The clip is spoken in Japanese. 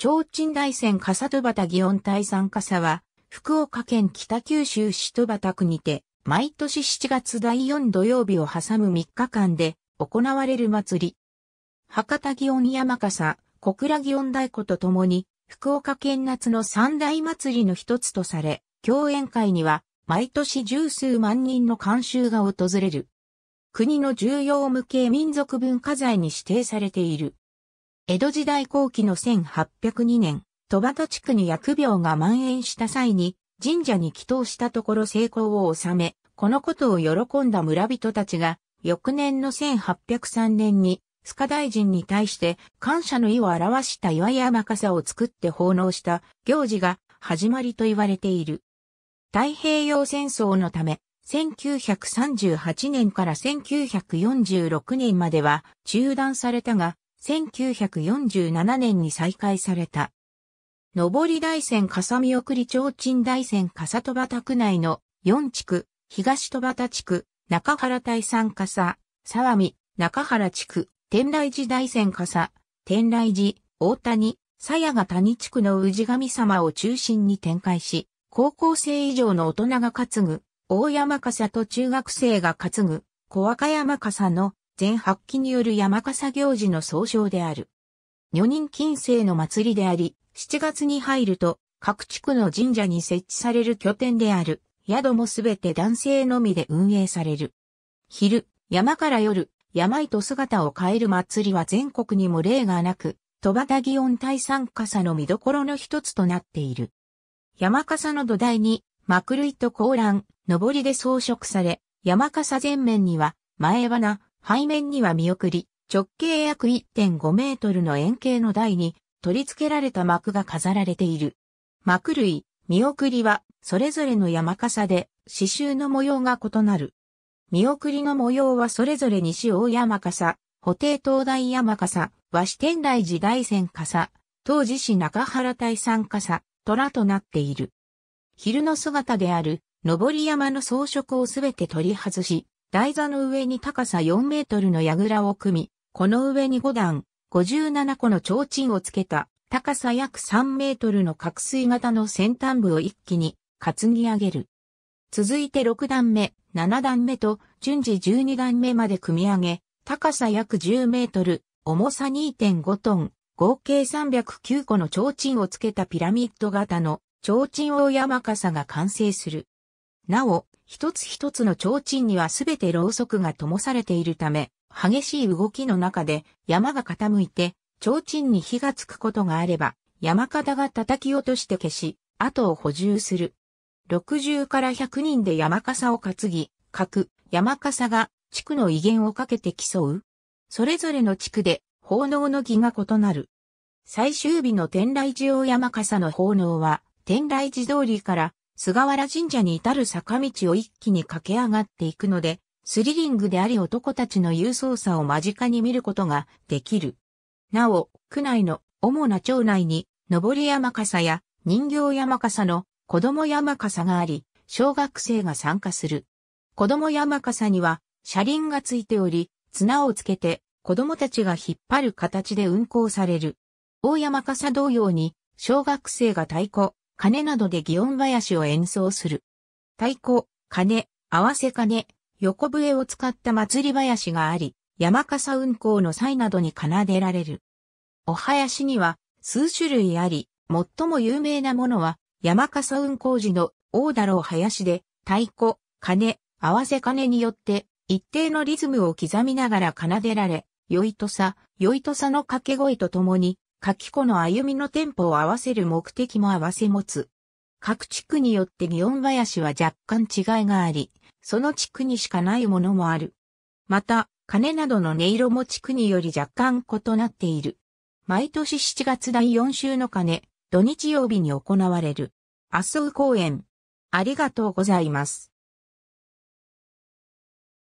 超鎮大線笠戸端祇園大山笠は、福岡県北九州市戸端区にて、毎年7月第4土曜日を挟む3日間で行われる祭り。博多祇園山笠、小倉祇園太鼓とともに、福岡県夏の三大祭りの一つとされ、共演会には、毎年十数万人の観衆が訪れる。国の重要無形民族文化財に指定されている。江戸時代後期の1802年、戸端地区に疫病が蔓延した際に、神社に祈祷したところ成功を収め、このことを喜んだ村人たちが、翌年の1803年に、塚大臣に対して感謝の意を表した岩山笠を作って奉納した行事が始まりと言われている。太平洋戦争のため、1938年から1946年までは中断されたが、1947年に再開された。上り大山笠見送り提灯大山笠戸畑区内の4地区、東戸端地区、中原大山笠、沢見、中原地区、天来寺大山笠、天来寺、大谷、鞘が谷地区の氏神様を中心に展開し、高校生以上の大人が担ぐ、大山笠と中学生が担ぐ、小若山笠の全発揮による山笠行事の総称である。女人近世の祭りであり、7月に入ると、各地区の神社に設置される拠点である、宿もすべて男性のみで運営される。昼、山から夜、山へと姿を変える祭りは全国にも例がなく、戸畑祇園大三笠の見どころの一つとなっている。山笠の土台に、幕類と高乱上りで装飾され、山笠前面には、前花、背面には見送り、直径約1.5メートルの円形の台に取り付けられた幕が飾られている。幕類、見送りは、それぞれの山笠で、刺繍の模様が異なる。見送りの模様はそれぞれ西大山笠、補定東大山笠、和紙天台寺大仙笠、当時市中原大山笠、虎となっている。昼の姿である、登山の装飾をすべて取り外し、台座の上に高さ4メートルの櫓を組み、この上に5段、57個の提灯をつけた、高さ約3メートルの角水型の先端部を一気に担ぎ上げる。続いて6段目、7段目と順次12段目まで組み上げ、高さ約10メートル、重さ2.5トン、合計309個の提灯をつけたピラミッド型の提灯大山傘が完成する。なお、一つ一つの提灯にはすべてろうそくが灯されているため、激しい動きの中で山が傾いて、提灯に火がつくことがあれば、山形が叩き落として消し、後を補充する。60から100人で山笠を担ぎ、各山笠が地区の威厳をかけて競う。それぞれの地区で奉納の儀が異なる。最終日の天来寺を山笠の奉納は、天来寺通りから菅原神社に至る坂道を一気に駆け上がっていくので、スリリングであり男たちの勇壮さを間近に見ることができる。なお、区内の主な町内に、上り山笠や人形山笠の子供山笠があり、小学生が参加する。子供山笠には車輪がついており、綱をつけて子供たちが引っ張る形で運行される。大山笠同様に小学生が太鼓、鐘などで祇園林を演奏する。太鼓、鐘、合わせ鐘、横笛を使った祭り林があり、山笠運行の際などに奏でられる。お囃子には数種類あり、最も有名なものは山笠運行時の大だろう囃子で、太鼓、鐘、合わせ鐘によって一定のリズムを刻みながら奏でられ、よいとさ、よいとさの掛け声とともに柿子の歩みのテンポを合わせる目的も合わせ持つ。各地区によって祇園林は若干違いがあり、その地区にしかないものもある。また、鐘などの音色も地区により若干異なっている。毎年7月第4週の鐘、土日曜日に行われる。麻生公園。ありがとうございます。